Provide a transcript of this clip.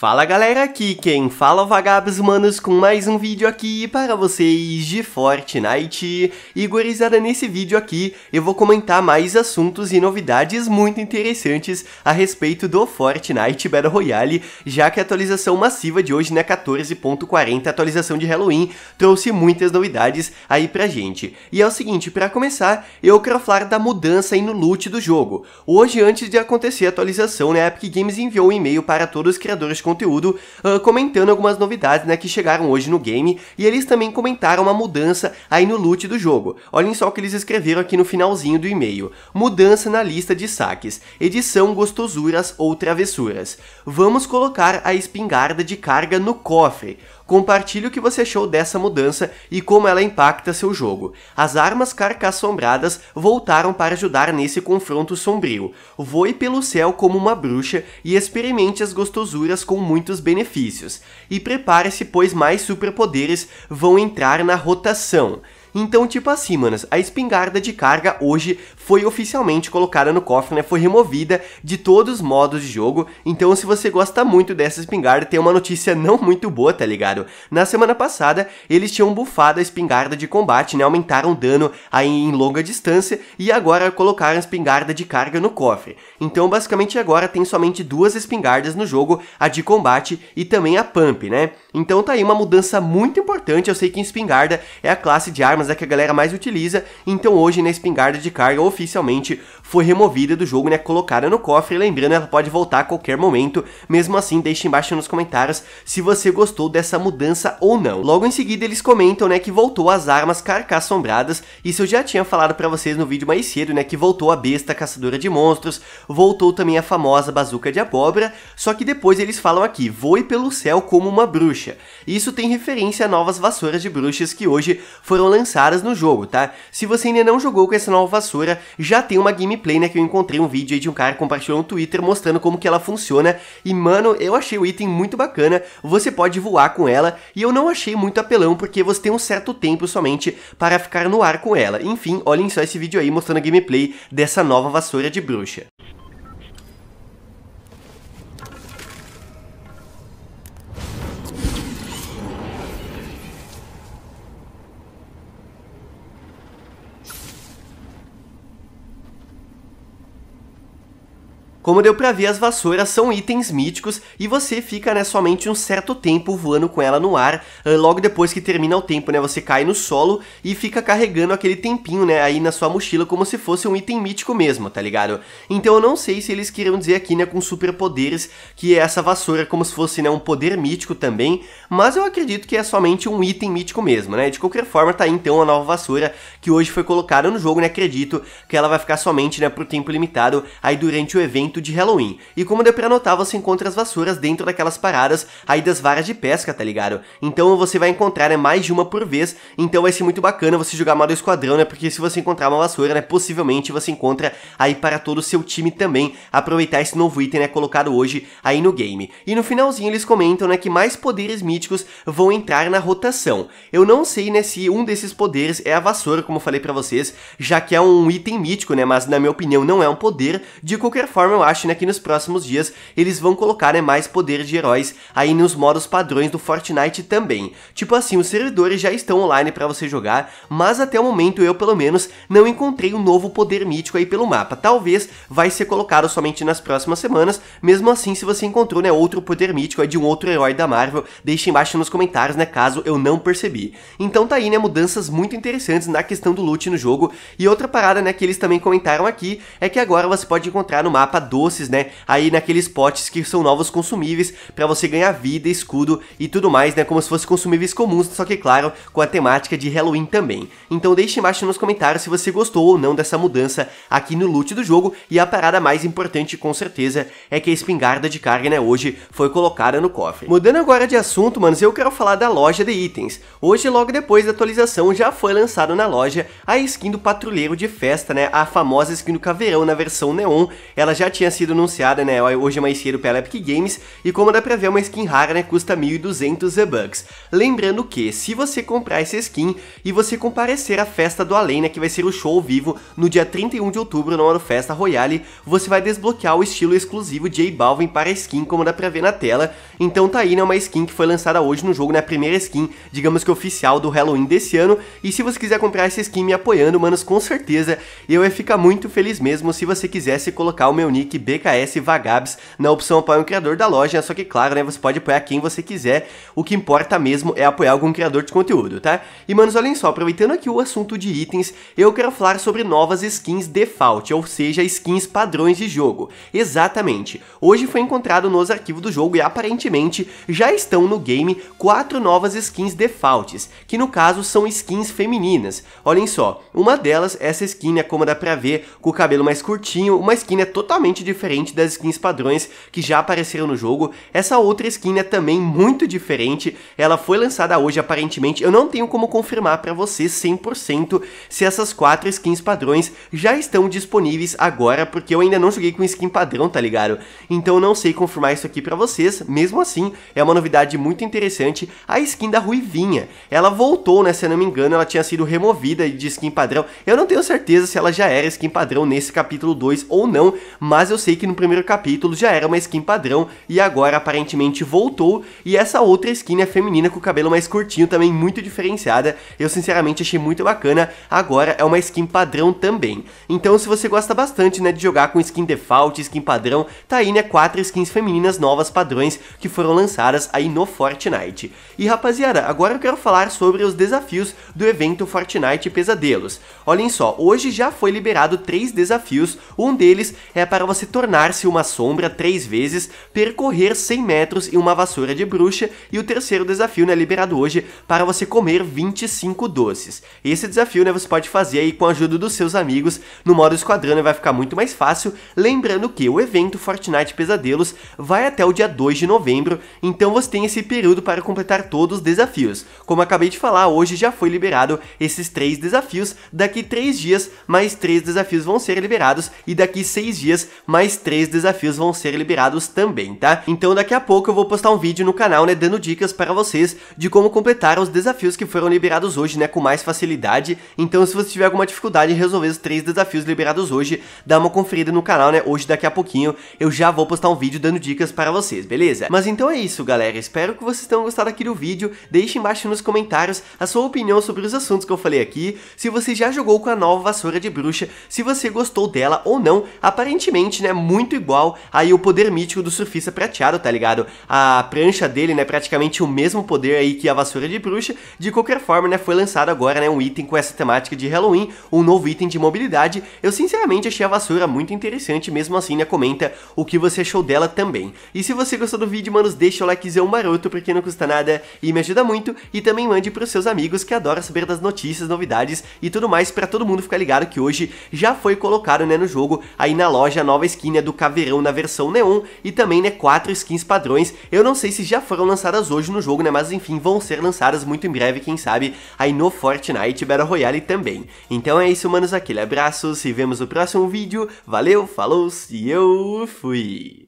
Fala galera, aqui quem fala é vagabos manos com mais um vídeo aqui para vocês de Fortnite e gurizada nesse vídeo aqui eu vou comentar mais assuntos e novidades muito interessantes a respeito do Fortnite Battle Royale já que a atualização massiva de hoje né 14.40 atualização de Halloween trouxe muitas novidades aí pra gente e é o seguinte, para começar eu quero falar da mudança aí no loot do jogo hoje antes de acontecer a atualização né a Epic Games enviou um e-mail para todos os criadores de conteúdo uh, comentando algumas novidades né, que chegaram hoje no game e eles também comentaram uma mudança aí no loot do jogo. Olhem só o que eles escreveram aqui no finalzinho do e-mail. Mudança na lista de saques. Edição gostosuras ou travessuras. Vamos colocar a espingarda de carga no cofre. Compartilhe o que você achou dessa mudança e como ela impacta seu jogo. As armas carcassombradas voltaram para ajudar nesse confronto sombrio. Voe pelo céu como uma bruxa e experimente as gostosuras com muitos benefícios. E prepare-se, pois mais superpoderes vão entrar na rotação. Então, tipo assim, manas, a espingarda de carga hoje foi oficialmente colocada no cofre, né? Foi removida de todos os modos de jogo. Então, se você gosta muito dessa espingarda, tem uma notícia não muito boa, tá ligado? Na semana passada, eles tinham bufado a espingarda de combate, né? Aumentaram o dano aí em longa distância e agora colocaram a espingarda de carga no cofre. Então, basicamente, agora tem somente duas espingardas no jogo, a de combate e também a pump, né? Então, tá aí uma mudança muito importante. Eu sei que espingarda é a classe de arma armas é que a galera mais utiliza, então hoje na espingarda de carga oficialmente foi removida do jogo, né, colocada no cofre, lembrando, ela pode voltar a qualquer momento, mesmo assim deixe embaixo nos comentários se você gostou dessa mudança ou não. Logo em seguida eles comentam, né, que voltou as armas carcaça assombradas, isso eu já tinha falado para vocês no vídeo mais cedo, né, que voltou a besta caçadora de monstros, voltou também a famosa bazuca de abóbora, só que depois eles falam aqui, voe pelo céu como uma bruxa. Isso tem referência a novas vassouras de bruxas que hoje foram lançadas avançadas no jogo, tá? Se você ainda não jogou com essa nova vassoura, já tem uma gameplay, né, que eu encontrei um vídeo aí de um cara compartilhando no Twitter mostrando como que ela funciona, e mano, eu achei o item muito bacana, você pode voar com ela, e eu não achei muito apelão porque você tem um certo tempo somente para ficar no ar com ela. Enfim, olhem só esse vídeo aí mostrando a gameplay dessa nova vassoura de bruxa. Como deu pra ver, as vassouras são itens míticos e você fica, né, somente um certo tempo voando com ela no ar. Eh, logo depois que termina o tempo, né, você cai no solo e fica carregando aquele tempinho, né, aí na sua mochila como se fosse um item mítico mesmo, tá ligado? Então eu não sei se eles queriam dizer aqui, né, com superpoderes que é essa vassoura como se fosse, né, um poder mítico também, mas eu acredito que é somente um item mítico mesmo, né? De qualquer forma, tá aí então a nova vassoura que hoje foi colocada no jogo, né, acredito que ela vai ficar somente, né, pro tempo limitado aí durante o evento evento de Halloween. E como deu pra notar, você encontra as vassouras dentro daquelas paradas aí das varas de pesca, tá ligado? Então você vai encontrar, né, mais de uma por vez, então vai ser muito bacana você jogar modo esquadrão, né, porque se você encontrar uma vassoura, né, possivelmente você encontra aí para todo o seu time também aproveitar esse novo item, né, colocado hoje aí no game. E no finalzinho eles comentam, né, que mais poderes míticos vão entrar na rotação. Eu não sei, né, se um desses poderes é a vassoura, como eu falei pra vocês, já que é um item mítico, né, mas na minha opinião não é um poder. De qualquer forma, eu acho né, que nos próximos dias eles vão colocar né, mais poder de heróis aí nos modos padrões do Fortnite também. Tipo assim, os servidores já estão online para você jogar, mas até o momento eu pelo menos não encontrei um novo poder mítico aí pelo mapa. Talvez vai ser colocado somente nas próximas semanas, mesmo assim se você encontrou né, outro poder mítico aí de um outro herói da Marvel, deixe embaixo nos comentários né, caso eu não percebi. Então tá aí né, mudanças muito interessantes na questão do loot no jogo, e outra parada né, que eles também comentaram aqui é que agora você pode encontrar no mapa doces, né? Aí naqueles potes que são novos consumíveis para você ganhar vida, escudo e tudo mais, né? Como se fossem consumíveis comuns, só que claro, com a temática de Halloween também. Então deixe embaixo nos comentários se você gostou ou não dessa mudança aqui no loot do jogo e a parada mais importante com certeza é que a espingarda de carga, né, hoje foi colocada no cofre. Mudando agora de assunto, manos, eu quero falar da loja de itens. Hoje, logo depois da atualização, já foi lançado na loja a skin do patrulheiro de festa, né, a famosa skin do caveirão na versão neon. Ela já tinha tinha sido anunciada, né, hoje é mais skin pela Epic Games, e como dá pra ver, é uma skin rara, né, custa 1.200 V-Bucks. Lembrando que, se você comprar essa skin e você comparecer à festa do além, né, que vai ser o show ao vivo no dia 31 de outubro na ano Festa Royale, você vai desbloquear o estilo exclusivo J Balvin para a skin, como dá pra ver na tela. Então tá aí, né, uma skin que foi lançada hoje no jogo, né, a primeira skin, digamos que oficial do Halloween desse ano, e se você quiser comprar essa skin me apoiando, manos, com certeza, eu ia ficar muito feliz mesmo se você quisesse colocar o meu nick BKS Vagabs na opção apoiar um criador da loja, só que claro, né, você pode apoiar quem você quiser, o que importa mesmo é apoiar algum criador de conteúdo, tá? E manos, olhem só, aproveitando aqui o assunto de itens, eu quero falar sobre novas skins default, ou seja, skins padrões de jogo. Exatamente, hoje foi encontrado nos arquivos do jogo e aparentemente já estão no game quatro novas skins defaults, que no caso são skins femininas. Olhem só, uma delas, essa skin é como dá pra ver, com o cabelo mais curtinho, uma skin é totalmente totalmente diferente das skins padrões que já apareceram no jogo. Essa outra skin é também muito diferente, ela foi lançada hoje aparentemente, eu não tenho como confirmar para vocês 100% se essas quatro skins padrões já estão disponíveis agora, porque eu ainda não joguei com skin padrão, tá ligado? Então não sei confirmar isso aqui para vocês, mesmo assim, é uma novidade muito interessante, a skin da Ruivinha. Ela voltou, né, se eu não me engano, ela tinha sido removida de skin padrão, eu não tenho certeza se ela já era skin padrão nesse capítulo 2 ou não, mas eu sei que no primeiro capítulo já era uma skin padrão e agora aparentemente voltou. E essa outra skin é feminina com o cabelo mais curtinho, também muito diferenciada. Eu sinceramente achei muito bacana. Agora é uma skin padrão também. Então se você gosta bastante né, de jogar com skin default, skin padrão, tá aí né, quatro skins femininas novas padrões que foram lançadas aí no Fortnite. E rapaziada, agora eu quero falar sobre os desafios do evento Fortnite Pesadelos. Olhem só, hoje já foi liberado três desafios, um deles é para você se tornar-se uma sombra três vezes, percorrer 100 metros e uma vassoura de bruxa, e o terceiro desafio né, liberado hoje para você comer 25 doces. Esse desafio né, você pode fazer aí com a ajuda dos seus amigos, no modo esquadrão né, vai ficar muito mais fácil, lembrando que o evento Fortnite Pesadelos vai até o dia 2 de novembro, então você tem esse período para completar todos os desafios. Como acabei de falar, hoje já foi liberado esses três desafios, daqui três dias mais três desafios vão ser liberados e daqui seis dias mais três desafios vão ser liberados também, tá? Então daqui a pouco eu vou postar um vídeo no canal, né, dando dicas para vocês de como completar os desafios que foram liberados hoje, né, com mais facilidade. Então se você tiver alguma dificuldade em resolver os três desafios liberados hoje, dá uma conferida no canal, né, hoje daqui a pouquinho eu já vou postar um vídeo dando dicas para vocês, beleza? Mas então é isso, galera, espero que vocês tenham gostado aqui do vídeo, deixe embaixo nos comentários a sua opinião sobre os assuntos que eu falei aqui, se você já jogou com a nova vassoura de bruxa, se você gostou dela ou não, aparentemente realmente, né, muito igual aí o poder mítico do surfista prateado, tá ligado? A prancha dele, né, praticamente o mesmo poder aí que a vassoura de bruxa. De qualquer forma, né, foi lançado agora, né, um item com essa temática de Halloween, um novo item de mobilidade. Eu sinceramente achei a vassoura muito interessante, mesmo assim, né, comenta o que você achou dela também. E se você gostou do vídeo, manos, deixa o likezão maroto, porque não custa nada e me ajuda muito. E também mande pros seus amigos que adoram saber das notícias, novidades e tudo mais, para todo mundo ficar ligado que hoje já foi colocado, né, no jogo, aí na loja nova nova skin né, do Caveirão na versão Neon e também né, quatro skins padrões. Eu não sei se já foram lançadas hoje no jogo, né, mas enfim, vão ser lançadas muito em breve, quem sabe, aí no Fortnite Battle Royale também. Então é isso, manos, aquele abraço, se vemos no próximo vídeo, valeu, falou e eu fui!